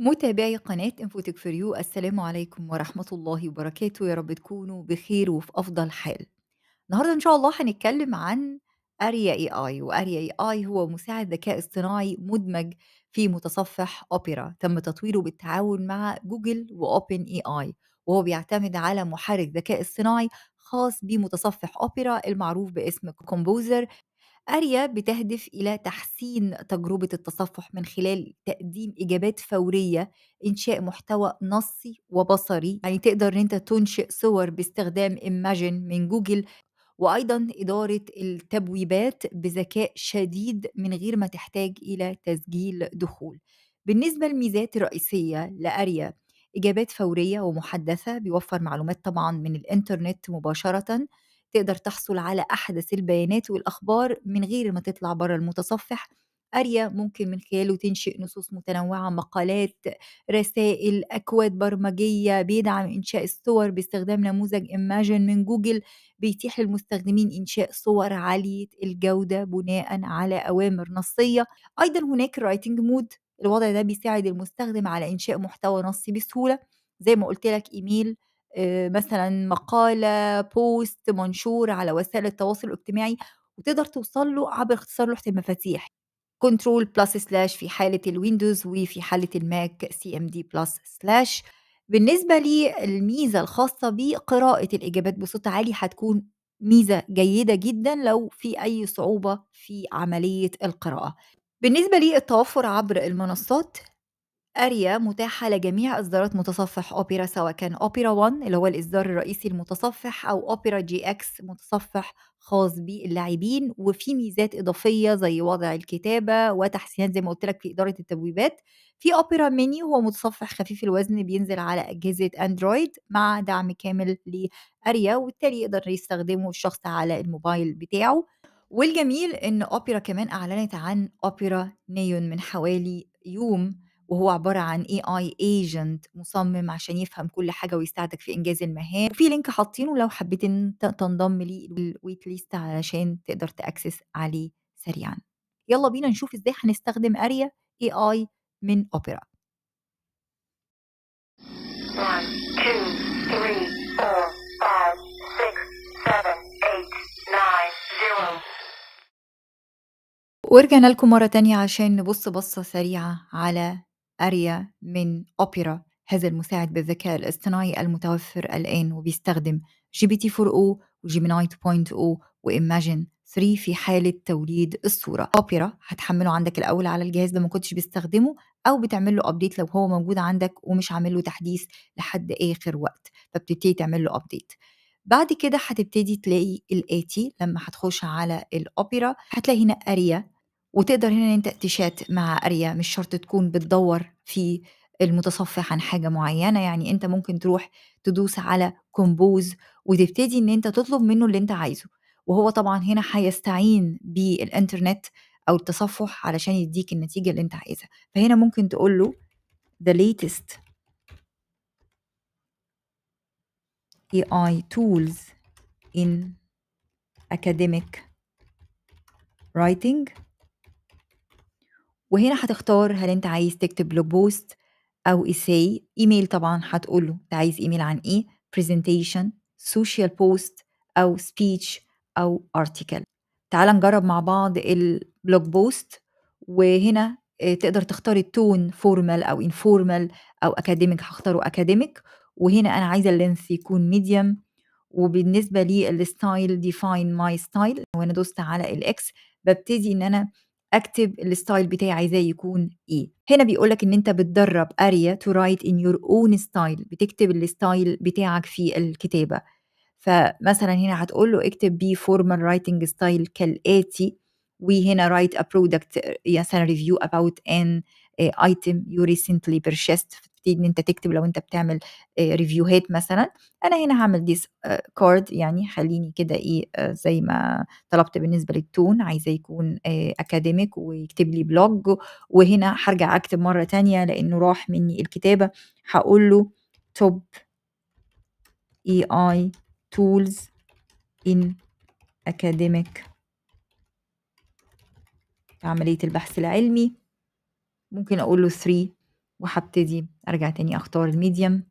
متابعي قناة انفوتك فور يو السلام عليكم ورحمة الله وبركاته يا رب تكونوا بخير وفي أفضل حال النهاردة إن شاء الله هنتكلم عن أريا اي اي وأريا اي اي هو مساعد ذكاء اصطناعي مدمج في متصفح أوبرا تم تطويره بالتعاون مع جوجل وأوبن اي اي وهو بيعتمد على محرك ذكاء اصطناعي خاص بمتصفح أوبرا المعروف باسم كومبوزر أريا بتهدف إلى تحسين تجربة التصفح من خلال تقديم إجابات فورية، إنشاء محتوى نصي وبصري، يعني تقدر إن أنت تنشئ صور باستخدام Imagine من جوجل، وأيضا إدارة التبويبات بذكاء شديد من غير ما تحتاج إلى تسجيل دخول. بالنسبة للميزات الرئيسية لأريا إجابات فورية ومحدثة بيوفر معلومات طبعا من الإنترنت مباشرةً تقدر تحصل على أحدث البيانات والأخبار من غير ما تطلع بره المتصفح أريا ممكن من خلاله تنشئ نصوص متنوعة مقالات رسائل أكواد برمجية بيدعم إنشاء الصور باستخدام نموذج إيماجن من جوجل بيتيح للمستخدمين إنشاء صور عالية الجودة بناء على أوامر نصية أيضا هناك رايتنج مود الوضع ده بيساعد المستخدم على إنشاء محتوى نصي بسهولة زي ما قلت لك إيميل آه، مثلا مقالة بوست منشور على وسائل التواصل الاجتماعي وتقدر توصل له عبر اختصار لوحة المفاتيح كنترول بلس سلاش في حالة الويندوز وفي حالة الماك سي ام دي بلس سلاش بالنسبة للميزة الخاصة بقراءة الإجابات بصوت عالي هتكون ميزة جيدة جدا لو في أي صعوبة في عملية القراءة بالنسبة للتوفر عبر المنصات أريا متاحة لجميع إصدارات متصفح أوبرا سواء كان أوبرا 1 اللي هو الإصدار الرئيسي المتصفح أو أوبرا جي إكس متصفح خاص باللاعبين وفي ميزات إضافية زي وضع الكتابة وتحسينات زي ما قلت لك في إدارة التبويبات في أوبرا ميني هو متصفح خفيف الوزن بينزل على أجهزة أندرويد مع دعم كامل لأريا وبالتالي يقدر يستخدمه الشخص على الموبايل بتاعه والجميل إن أوبرا كمان أعلنت عن أوبرا نيون من حوالي يوم وهو عبارة عن اي اي ايجنت مصمم عشان يفهم كل حاجة ويساعدك في انجاز المهام في لينك حاطينه لو حبيت تنضم لي الويت ليست علشان تقدر تاكسس عليه سريعا يلا بينا نشوف ازاي هنستخدم اريا اي اي من اوبرا ورجعنا لكم مرة تانية عشان نبص بصة سريعة على أريا من أوبرا هذا المساعد بالذكاء الاصطناعي المتوفر الآن وبيستخدم جي بي تي 4 او وجيميناي 2.0 وإيماجين 3 في حالة توليد الصورة أوبرا هتحمله عندك الأول على الجهاز ده ما كنتش بتستخدمه أو بتعمل له أبديت لو هو موجود عندك ومش عامل له تحديث لحد آخر وقت فبتبتدي تعمل له أبديت بعد كده هتبتدي تلاقي الآتي لما هتخش على الأوبرا هتلاقي هنا أريا وتقدر هنا ان انت تشات مع قريه مش شرط تكون بتدور في المتصفح عن حاجه معينه يعني انت ممكن تروح تدوس على كومبوز وتبتدي ان انت تطلب منه اللي انت عايزه وهو طبعا هنا هيستعين بالانترنت او التصفح علشان يديك النتيجه اللي انت عايزها فهنا ممكن تقول له the latest AI tools in academic writing وهنا هتختار هل انت عايز تكتب بلوج بوست او ايساي ايميل طبعا هتقول له انت عايز ايميل عن ايه برزنتيشن سوشيال بوست او سبيتش او ارتكل تعال نجرب مع بعض البلوج بوست وهنا آه، تقدر تختار التون فورمال او انفورمال او اكاديميك هختاره اكاديميك وهنا انا عايزه اللينث يكون ميديوم وبالنسبه للستايل ديفاين ماي ستايل وانا دوست على الاكس ببتدي ان انا اكتب الستايل بتاعي عايزاه يكون ايه هنا بيقولك ان انت بتدرب اريا تو رايت ان يور اون ستايل بتكتب الستايل بتاعك في الكتابه فمثلا هنا هتقول له اكتب بي فورمال رايتنج ستايل كالاتي وهنا رايت ا برودكت مثلا ريفيو اباوت ان ايتم يو ريسنتلي بيرشست تبتدي ان انت تكتب لو انت بتعمل ريفيوهات مثلا انا هنا هعمل ديس كارد يعني خليني كده ايه زي ما طلبت بالنسبه للتون عايزه يكون اكاديميك ويكتب لي بلوج وهنا هرجع اكتب مره تانية لانه راح مني الكتابه هقول له توب اي اي تولز ان اكاديميك عمليه البحث العلمي ممكن اقول له 3 وهبتدي ارجع تاني اختار الميديم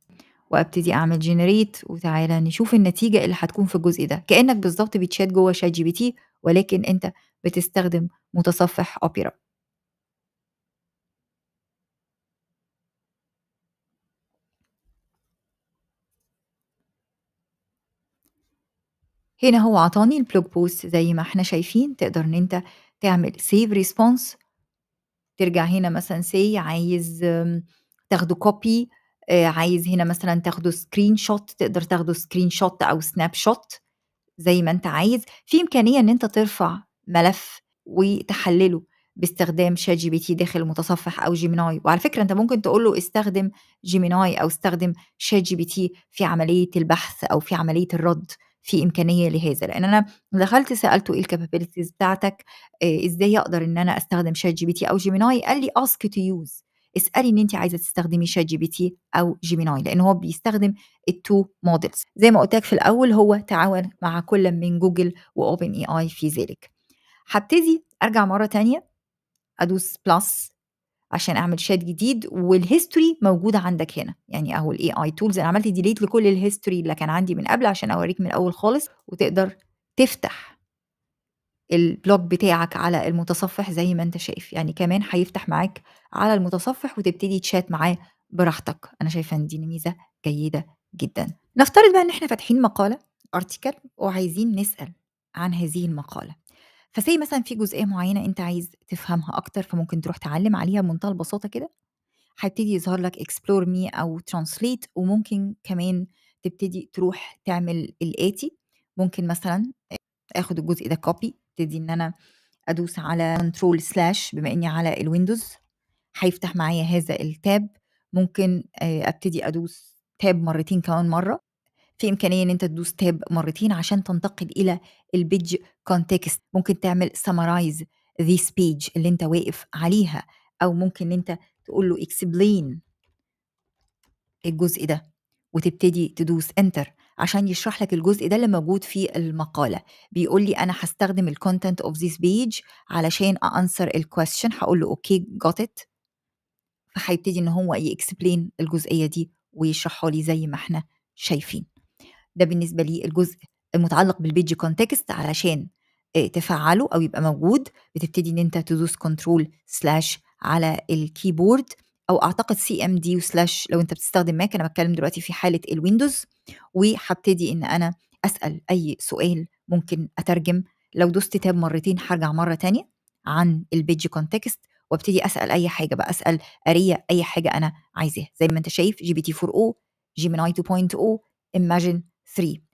وابتدي اعمل جنريت وتعالى نشوف النتيجه اللي هتكون في الجزء ده كانك بالظبط بتشات جوه شات جي بي تي ولكن انت بتستخدم متصفح اوبيرا هنا هو عطاني البلوج بوست زي ما احنا شايفين تقدر ان انت تعمل سيف ريسبونس ترجع هنا مثلا سي عايز تاخده كوبي آه، عايز هنا مثلا تاخده سكرين شوت تقدر تاخده سكرين شوت او سناب شوت زي ما انت عايز في امكانيه ان انت ترفع ملف وتحلله باستخدام شات جي بي تي داخل المتصفح او جيميناي وعلى فكره انت ممكن تقول له استخدم جيميناي او استخدم شات جي بي تي في عمليه البحث او في عمليه الرد في امكانيه لهذا لان انا دخلت سالته ايه الكابابيلتيز بتاعتك آه، ازاي اقدر ان انا استخدم شات جي بي تي او جيميناي قال لي اسك تو يوز اسالي ان انت عايزه تستخدمي شات جي بي تي او جيميناي لان هو بيستخدم التو مودلز زي ما قلت لك في الاول هو تعاون مع كل من جوجل واوبن اي اي في ذلك هبتدي ارجع مره تانية ادوس بلس عشان اعمل شات جديد والهيستوري موجوده عندك هنا يعني اهو الاي اي تولز انا عملت ديليت لكل الهيستوري اللي كان عندي من قبل عشان اوريك من الاول خالص وتقدر تفتح البلوج بتاعك على المتصفح زي ما انت شايف يعني كمان هيفتح معاك على المتصفح وتبتدي تشات معاه براحتك انا شايفه ان دي ميزه جيده جدا نفترض بقى ان احنا فاتحين مقاله ارتكل وعايزين نسال عن هذه المقاله فسي مثلا في جزئيه معينه انت عايز تفهمها اكتر فممكن تروح تعلم عليها بمنتهى البساطه كده هيبتدي يظهر لك اكسبلور مي او ترانسليت وممكن كمان تبتدي تروح تعمل الاتي ممكن مثلا اخد الجزء ده كوبي ابتدي ان انا ادوس على كنترول سلاش بما اني على الويندوز هيفتح معايا هذا التاب ممكن آه، ابتدي ادوس تاب مرتين كمان مره في امكانيه ان انت تدوس تاب مرتين عشان تنتقل الى البيج context ممكن تعمل summarize ذي سبيج اللي انت واقف عليها او ممكن انت تقول له explain الجزء ده وتبتدي تدوس انتر عشان يشرح لك الجزء ده اللي موجود في المقالة بيقول لي أنا هستخدم الكونتنت اوف ذيس بيج علشان أنسر الكويستشن هقول له أوكي جوت إت فهيبتدي إن هو يكسبلين الجزئية دي ويشرحها لي زي ما احنا شايفين ده بالنسبة لي الجزء المتعلق بالبيج كونتكست علشان تفعله او يبقى موجود بتبتدي ان انت تدوس كنترول سلاش على الكيبورد او اعتقد سي ام دي وسلاش لو انت بتستخدم ماك انا بتكلم دلوقتي في حاله الويندوز وهبتدي ان انا اسال اي سؤال ممكن اترجم لو دوست تاب مرتين هرجع مره تانية عن البيج كونتكست وابتدي اسال اي حاجه بقى اسال اريا اي حاجه انا عايزاها زي ما انت شايف جي بي تي 4 او جيميناي 2.0 ايماجين 3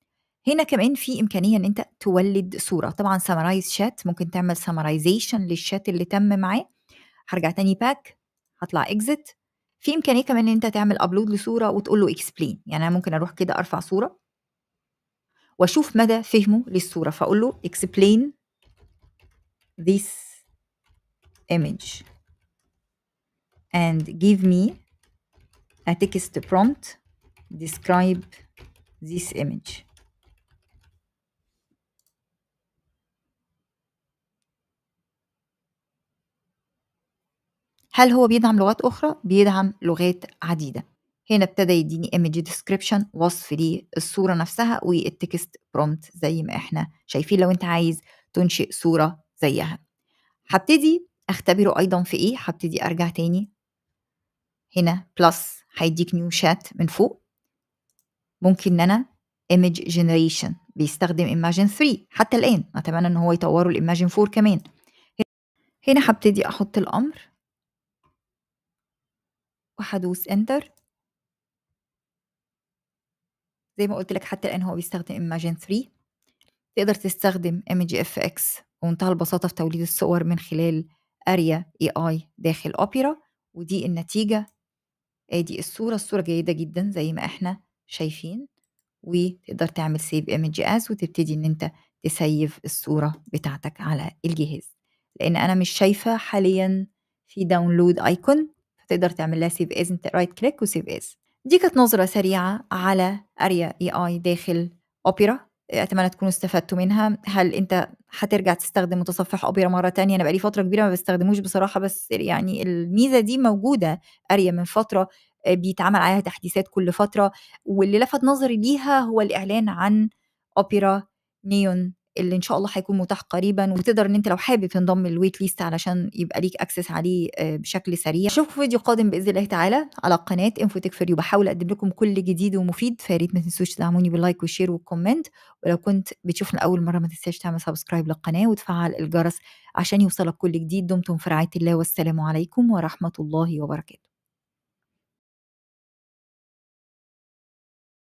هنا كمان في امكانيه ان انت تولد صوره طبعا سمرايز شات ممكن تعمل سمرايزيشن للشات اللي تم معاه هرجع تاني باك هطلع اكزت في امكانيه كمان ان انت تعمل ابلود لصوره وتقول له اكسبلين يعني انا ممكن اروح كده ارفع صوره واشوف مدى فهمه للصوره فاقول له explain this image and give me a text prompt describe this image هل هو بيدعم لغات أخرى؟ بيدعم لغات عديدة هنا ابتدى يديني image description وصف للصورة نفسها والتكست برومت زي ما احنا شايفين لو انت عايز تنشئ صورة زيها هبتدي اختبره ايضا في ايه هبتدي ارجع تاني هنا بلس هيديك نيو شات من فوق ممكن ان انا image generation بيستخدم imagine 3 حتى الان اتمنى ان هو يطوروا imagine 4 كمان هنا هبتدي احط الامر وحدوس انتر زي ما قلت لك حتى الان هو بيستخدم Imagine 3 تقدر تستخدم image fx ومنتهى البساطه في توليد الصور من خلال اريا اي اي داخل اوبرا ودي النتيجه ادي الصوره الصوره جيده جدا زي ما احنا شايفين وتقدر تعمل سيف ايمج از وتبتدي ان انت تسيف الصوره بتاعتك على الجهاز لان انا مش شايفه حاليا في داونلود ايكون هتقدر تعمل لها سيف از انت رايت كليك وسيف از دي كانت نظرة سريعة على اريا اي اي داخل اوبرا اتمنى تكونوا استفدتوا منها هل انت هترجع تستخدم متصفح اوبرا مره تانية انا بقالي فتره كبيره ما بستخدموش بصراحه بس يعني الميزه دي موجوده اريا من فتره آه، بيتعمل عليها تحديثات كل فتره واللي لفت نظري ليها هو الاعلان عن اوبرا نيون اللي ان شاء الله هيكون متاح قريبا وتقدر ان انت لو حابب تنضم للويت ليست علشان يبقى ليك اكسس عليه آه، بشكل سريع اشوفكم في فيديو قادم باذن الله تعالى على قناه انفوتك يو بحاول اقدم لكم كل جديد ومفيد فياريت ما تنسوش تدعموني باللايك والشير والكومنت ولو كنت بتشوفنا اول مره ما تنساش تعمل سبسكرايب للقناه وتفعل الجرس عشان يوصلك كل جديد دمتم في رعايه الله والسلام عليكم ورحمه الله وبركاته